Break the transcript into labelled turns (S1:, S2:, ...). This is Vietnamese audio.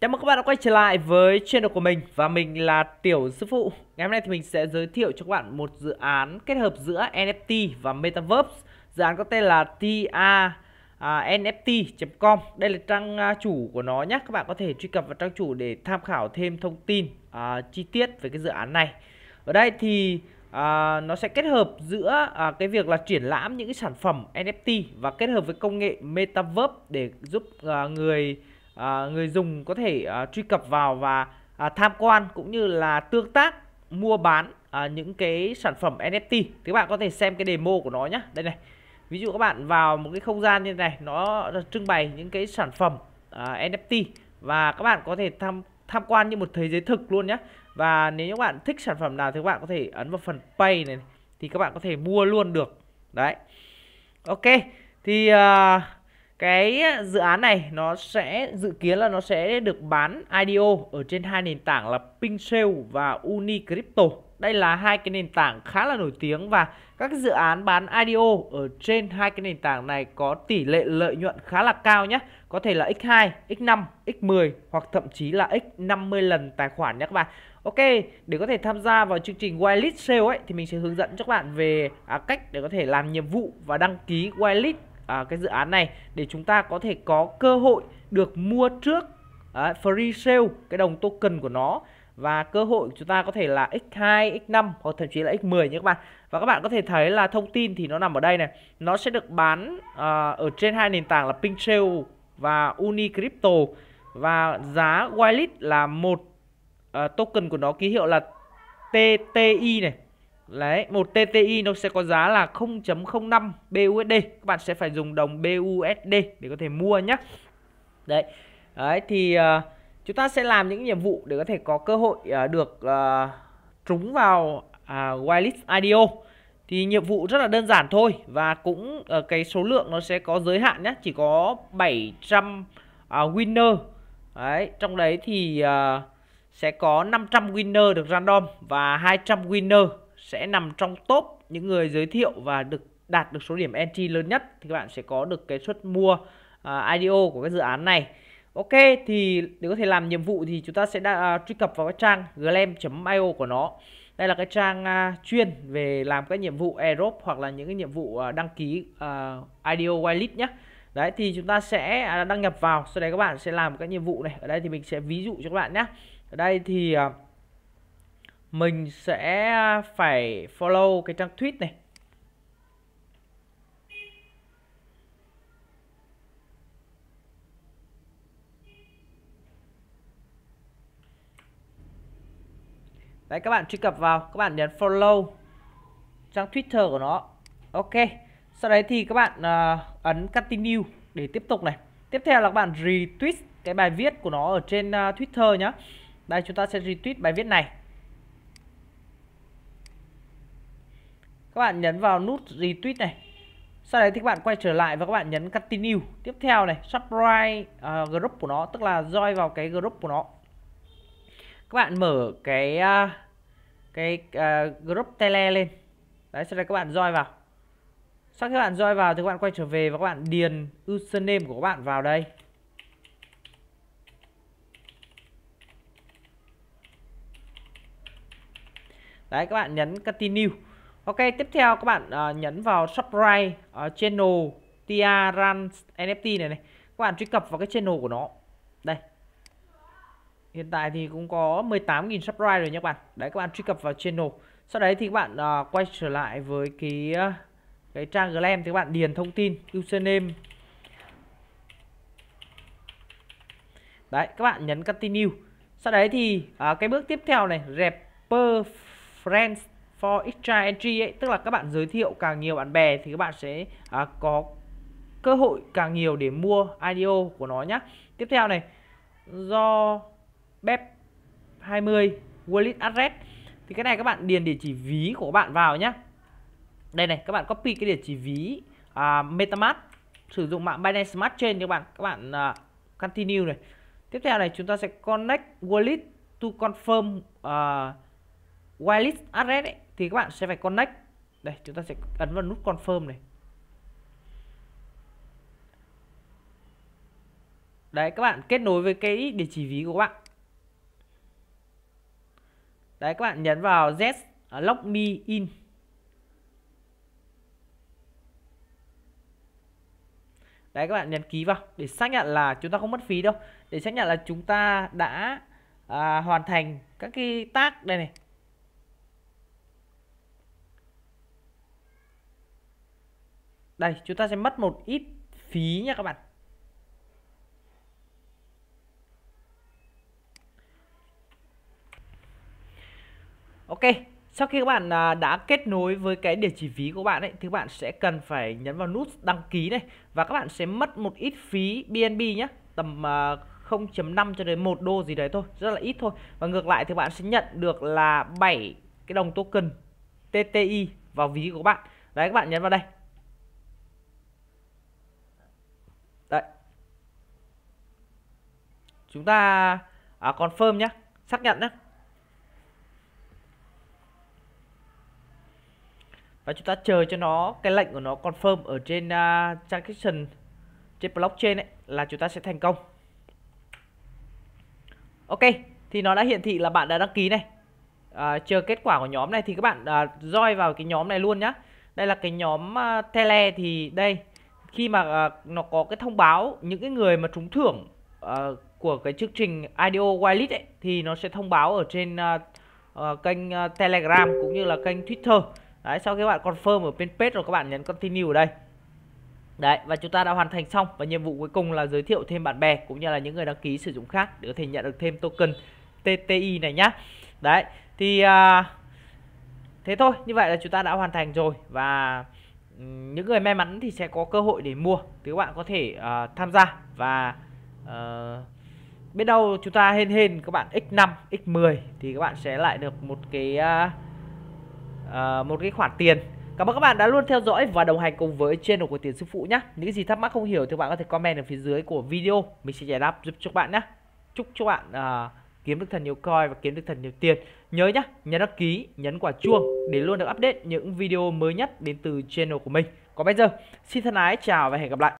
S1: Chào mừng các bạn đã quay trở lại với channel của mình và mình là Tiểu Sư Phụ. Ngày hôm nay thì mình sẽ giới thiệu cho các bạn một dự án kết hợp giữa NFT và Metaverse. Dự án có tên là TRNFT.com. À, đây là trang à, chủ của nó nhé. Các bạn có thể truy cập vào trang chủ để tham khảo thêm thông tin uh, chi tiết về cái dự án này. Ở đây thì à, nó sẽ kết hợp giữa à, cái việc là triển lãm những cái sản phẩm NFT và kết hợp với công nghệ Metaverse để giúp à, người à, người dùng có thể à, truy cập vào và à, tham quan cũng như là tương tác mua bán à, những cái sản phẩm NFT thì các bạn có thể xem cái demo của nó nhé đây này ví dụ các bạn vào một cái không gian như này nó trưng bày những cái sản phẩm à, NFT và các bạn có thể tham tham quan như một thế giới thực luôn nhé và nếu các bạn thích sản phẩm nào thì các bạn có thể ấn vào phần pay này thì các bạn có thể mua luôn được đấy ok thì uh, cái dự án này nó sẽ dự kiến là nó sẽ được bán IDO ở trên hai nền tảng là PinSale và Unicrypto. Đây là hai cái nền tảng khá là nổi tiếng và các dự án bán IDO ở trên hai cái nền tảng này có tỷ lệ lợi nhuận khá là cao nhé. Có thể là x2, x5, x10 hoặc thậm chí là x50 lần tài khoản nhé các bạn. Ok, để có thể tham gia vào chương trình whitelist sale ấy thì mình sẽ hướng dẫn cho các bạn về à, cách để có thể làm nhiệm vụ và đăng ký whitelist à, cái dự án này để chúng ta có thể có cơ hội được mua trước à, free sale cái đồng token của nó và cơ hội chúng ta có thể là x2, x5 hoặc thậm chí là x10 nhé các bạn. Và các bạn có thể thấy là thông tin thì nó nằm ở đây này. Nó sẽ được bán uh, ở trên hai nền tảng là Pinktrail và Unicrypto và giá Wallet là một uh, token của nó ký hiệu là TTI này Đấy, một TTI nó sẽ có giá là 0.05 BUSD. Các bạn sẽ phải dùng đồng BUSD để có thể mua nhé. Đấy. Đấy thì uh, chúng ta sẽ làm những nhiệm vụ để có thể có cơ hội uh, được uh, trúng vào uh, à, whitelist IDO. Thì nhiệm vụ rất là đơn giản thôi và cũng uh, cái số lượng nó sẽ có giới hạn nhé, chỉ có 700 uh, à, winner. Đấy, trong đấy thì uh, sẽ có 500 winner được random và 200 winner sẽ nằm trong top những người giới thiệu và được đạt được số điểm entry lớn nhất thì các bạn sẽ có được cái suất mua uh, à, IDO của cái dự án này. Ok thì để có thể làm nhiệm vụ thì chúng ta sẽ đã, uh, truy cập vào cái trang glem.io của nó. Đây là cái trang uh, chuyên về làm các nhiệm vụ Aerobe hoặc là những cái nhiệm vụ uh, đăng ký uh, IDO whitelist nhé. Đấy thì chúng ta sẽ uh, đăng nhập vào, sau đấy các bạn sẽ làm các nhiệm vụ này. Ở đây thì mình sẽ ví dụ cho các bạn nhé. Ở đây thì uh, mình sẽ à, phải follow cái trang tweet này Đấy các bạn truy cập vào Các bạn nhấn follow Trang Twitter của nó Ok Sau đấy thì các bạn uh, ấn continue Để tiếp tục này Tiếp theo là các bạn retweet Cái bài viết của nó ở trên uh, Twitter nhá Đây chúng ta sẽ retweet bài viết này các bạn nhấn vào nút retweet này sau đấy thì các bạn quay trở lại và các bạn nhấn continue tiếp theo này subscribe uh, group của nó tức là join vào cái group của nó các bạn mở cái uh, cái uh, group tele lên đấy sau đấy các bạn join vào sau khi các bạn join vào thì các bạn quay trở về và các bạn điền username của các bạn vào đây đấy các bạn nhấn continue Ok, tiếp theo các bạn uh, nhấn vào subscribe uh, channel Tia Run NFT này này. Các bạn truy cập vào cái channel của nó. Đây. Hiện tại thì cũng có 18.000 subscribe rồi nha các bạn. Đấy các bạn truy cập vào channel. Sau đấy thì các bạn uh, quay trở lại với cái uh, cái trang Glam thì các bạn điền thông tin username. Đấy, các bạn nhấn continue. Sau đấy thì uh, cái bước tiếp theo này, rapper friends for extra entry ấy tức là các bạn giới thiệu càng nhiều bạn bè thì các bạn sẽ à, có cơ hội càng nhiều để mua IDO của nó nhé tiếp theo này do BEP 20 wallet address thì cái này các bạn điền địa chỉ ví của các bạn vào nhé đây này các bạn copy cái địa chỉ ví à, MetaMask sử dụng mạng Binance Smart Chain các bạn các bạn à, continue này tiếp theo này chúng ta sẽ connect wallet to confirm uh, wallet address ấy thì các bạn sẽ phải connect đây chúng ta sẽ ấn vào nút confirm này đấy các bạn kết nối với cái địa chỉ ví của các bạn đấy các bạn nhấn vào z uh, lock me in đấy các bạn nhấn ký vào để xác nhận là chúng ta không mất phí đâu để xác nhận là chúng ta đã à, hoàn thành các cái tác đây này đây chúng ta sẽ mất một ít phí nha các bạn Ok sau khi các bạn à, đã kết nối với cái địa chỉ ví của bạn ấy thì bạn sẽ cần phải nhấn vào nút đăng ký này và các bạn sẽ mất một ít phí BNB nhé tầm 0.5 à, cho đến 1 đô gì đấy thôi rất là ít thôi và ngược lại thì bạn sẽ nhận được là 7 cái đồng token TTI vào ví của bạn đấy các bạn nhấn vào đây chúng ta à, confirm nhé xác nhận nhé và chúng ta chờ cho nó cái lệnh của nó confirm ở trên uh, transaction trên blockchain ấy, là chúng ta sẽ thành công ok thì nó đã hiện thị là bạn đã đăng ký này à, chờ kết quả của nhóm này thì các bạn à, join vào cái nhóm này luôn nhá đây là cái nhóm à, tele thì đây khi mà à, nó có cái thông báo những cái người mà trúng thưởng à, của cái chương trình IDO Wireless ấy, thì nó sẽ thông báo ở trên uh, uh, kênh uh, Telegram cũng như là kênh Twitter. Đấy, sau khi các bạn confirm ở bên page rồi các bạn nhấn continue ở đây. Đấy, và chúng ta đã hoàn thành xong và nhiệm vụ cuối cùng là giới thiệu thêm bạn bè cũng như là những người đăng ký sử dụng khác để có thể nhận được thêm token TTI này nhá. Đấy, thì uh, thế thôi, như vậy là chúng ta đã hoàn thành rồi và những người may mắn thì sẽ có cơ hội để mua thì các bạn có thể uh, tham gia và uh, biết đâu chúng ta hên hên các bạn x5 x10 thì các bạn sẽ lại được một cái uh, uh, một cái khoản tiền Cảm ơn các bạn đã luôn theo dõi và đồng hành cùng với channel của Tiền Sư Phụ nhé. Những gì thắc mắc không hiểu thì các bạn có thể comment ở phía dưới của video. Mình sẽ giải đáp giúp cho các bạn nhé. Chúc cho bạn uh, kiếm được thật nhiều coi và kiếm được thật nhiều tiền. Nhớ nhé, nhấn đăng ký, nhấn quả chuông để luôn được update những video mới nhất đến từ channel của mình. Còn bây giờ, xin thân ái, chào và hẹn gặp lại.